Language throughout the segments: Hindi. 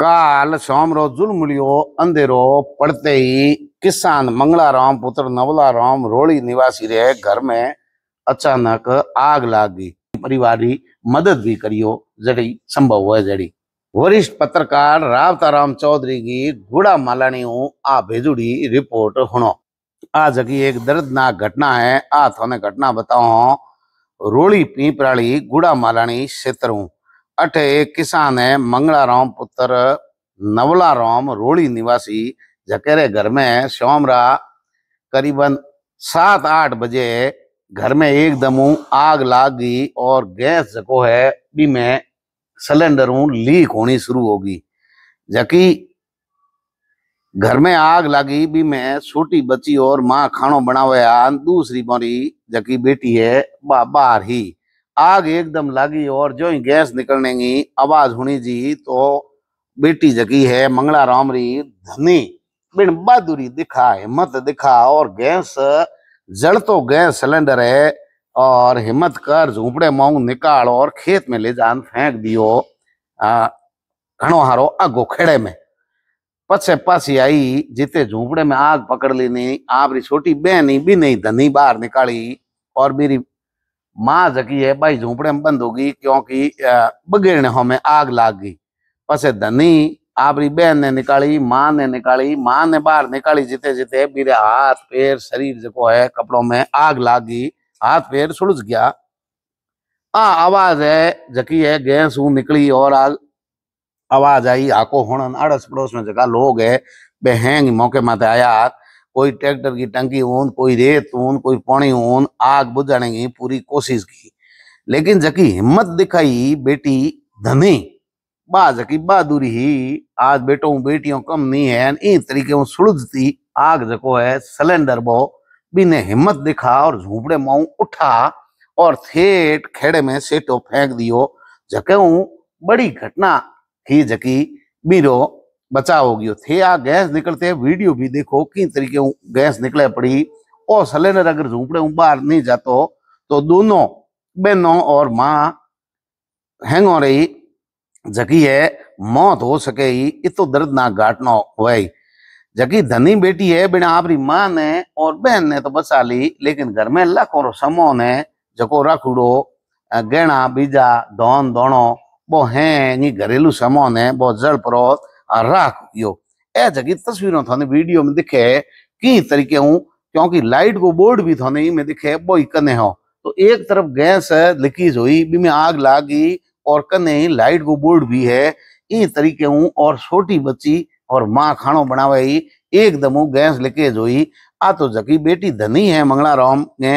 काल शाम रो जुलमुलियो अंधेरो पड़ते ही किसान मंगलाराम पुत्र नवलाराम रोड़ी निवासी रहे घर में अचानक आग लाग गई परिवार की मदद भी करियो जड़ी संभव हुआ जड़ी वरिष्ठ पत्रकार रावताराम चौधरी की गुड़ा मालानी आ भेजुड़ी रिपोर्ट हुनो आज की एक दर्दनाक घटना है आ थोने घटना बताओ रोड़ी पीपराली गुड़ा मालानी क्षेत्र हूँ अठ एक किसान है मंगलाराम पुत्र नवला राम रोड़ी निवासी जकेरे घर में श्याम रा करीबन सात आठ बजे घर में एकदम आग लाग गई और गैस जको है भी में सिलेंडर लीक होनी शुरू होगी जकी घर में आग लगी भी मैं छोटी बच्ची और माँ खानो बना हुआ दूसरी मोरी जकी बेटी है बा बाहर ही आग एकदम लागी और जो ही गैस की आवाज होनी जी तो बेटी जगी है मंगला राम री धनी बिन बहादुरी दिखा हिम्मत दिखा और गैस जड़ तो गैस सिलेंडर है और हिम्मत कर झूपड़े मांग निकाल और खेत में ले जान फेंक दियो घणो हारो आगो खेड़े में पछे पासी आई जिते झूपड़े में आग पकड़ ली नहीं आप छोटी बहन ही भी नहीं धनी बाहर निकाली और मेरी माँ जकी है भाई झोंपड़े में बंद हो गई क्योंकि बगेड़ने में आग लाग गई पसे धनी आपरी बहन ने निकाली माँ ने निकाली माँ ने बाहर निकाली जिते जिते मेरे हाथ पैर शरीर जो है कपड़ों में आग गई हाथ पैर सुलझ गया आ आवाज है जकी है गैस ऊ निकली और आग आवाज आई आको होना अड़स पड़ोस में जगह लोग है बेहेंग मौके माते आया हाथ कोई ट्रैक्टर की टंकी ऊन कोई रेत ऊन कोई पानी ऊन आग बुझाने की पूरी कोशिश की लेकिन जकी हिम्मत दिखाई बेटी धनी बा जकी बहादुरी ही आज बेटो बेटियों कम नहीं है इन तरीके में सुलझती आग जको है सिलेंडर बो भी ने हिम्मत दिखा और झूपड़े माऊ उठा और थेट खेड़े में सेटो फेंक दियो जके बड़ी घटना थी जकी बीरो बचाव गयो थे आ गैस निकलते वीडियो भी देखो किन तरीके गैस निकले पड़ी और सिलेंडर अगर झोंपड़े बाहर नहीं जाते तो दोनों बहनों और माँ हैंग हो रही जकी है मौत हो सके ही इतो दर्दनाक घाटना हो जकी धनी बेटी है बिना आपरी माँ ने और बहन ने तो बचा ली लेकिन घर में लाखों रो समो ने जको रखुड़ो गहना बीजा धोन धोनो वो है घरेलू समो ने बहुत जड़ परोत राख यो ए जगह तस्वीरों थाने वीडियो में दिखे है की तरीके हूँ क्योंकि लाइट को बोर्ड भी थाने में दिखे है बोई कने हो तो एक तरफ गैस है लीकेज हुई बी में आग गई और कने लाइट को बोर्ड भी है ई तरीके हूँ और छोटी बच्ची और माँ खानो बनावाई ही एकदम गैस लीकेज हुई आ तो जकी बेटी धनी है मंगला राम ने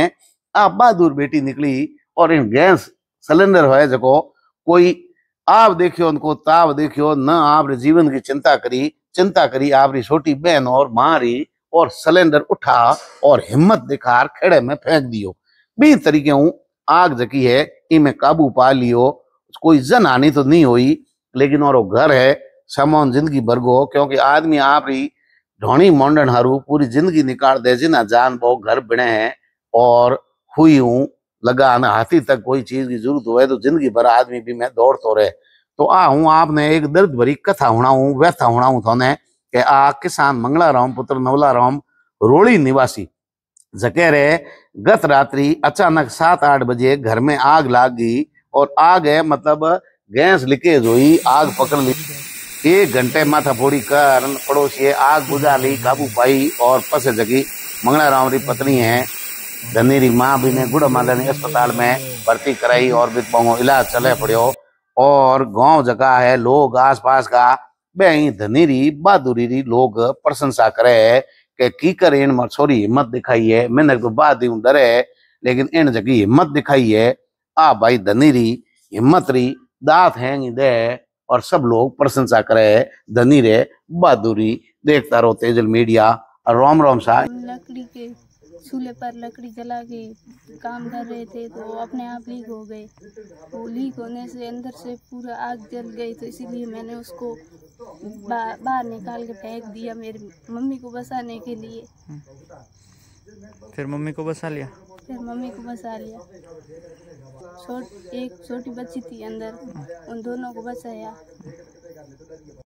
आ बहादुर बेटी निकली और इन गैस सिलेंडर है जको कोई आप देखियो उनको ताप देखियो न आप जीवन की चिंता करी चिंता करी आप छोटी बहन और मारी और सिलेंडर उठा और हिम्मत दिखार खेड़े में फेंक दियो बी तरीके आग जकी है इमें काबू पा लियो कोई जन हानि तो नहीं हुई लेकिन और घर है समान जिंदगी भरगो क्योंकि आदमी आप ही ढोणी मोंडन हारू पूरी जिंदगी निकाल दे जिना जान बो घर बिने है और हुई हूँ लगा आना हाथी तक कोई चीज की जरूरत हुए तो जिंदगी भर आदमी भी मैं दौड़ तो रहे तो आ हूँ आपने एक दर्द भरी कथा होना हूँ व्यथा होना हूँ थोने के आ किसान मंगला राम पुत्र नवला राम रोड़ी निवासी जकेरे गत रात्रि अचानक सात आठ बजे घर में आग लाग गई और आग है मतलब गैस लीकेज हुई आग पकड़ ली एक घंटे माथा फोड़ी कर पड़ोसी आग बुझा ली काबू पाई और पसे जगी मंगला राम री पत्नी है धनेरी माँ भी ने गुड़ मांधानी अस्पताल में भर्ती कराई और भी पाऊ इलाज चले पड़ियो और गांव जगह है लोग आसपास का बे धनेरी बहादुरी री लोग प्रशंसा करे है के की कर इन छोरी हिम्मत दिखाई है मैंने तो बाद ही डरे है लेकिन इन जगह हिम्मत दिखाई है आ भाई धनेरी हिम्मत री दात है दे और सब लोग प्रशंसा करे है धनी रे बहादुरी देखता रहो तेजल मीडिया और राम राम शाह चूल्हे पर लकड़ी जला के काम कर रहे थे तो अपने आप लीक हो गए वो लीक होने से अंदर से पूरा आग जल गई तो इसीलिए मैंने उसको बाहर निकाल के फेंक दिया मेरी मम्मी को बसाने के लिए फिर मम्मी को बसा लिया फिर मम्मी को बसा लिया छोट एक छोटी बच्ची थी अंदर उन दोनों को बसाया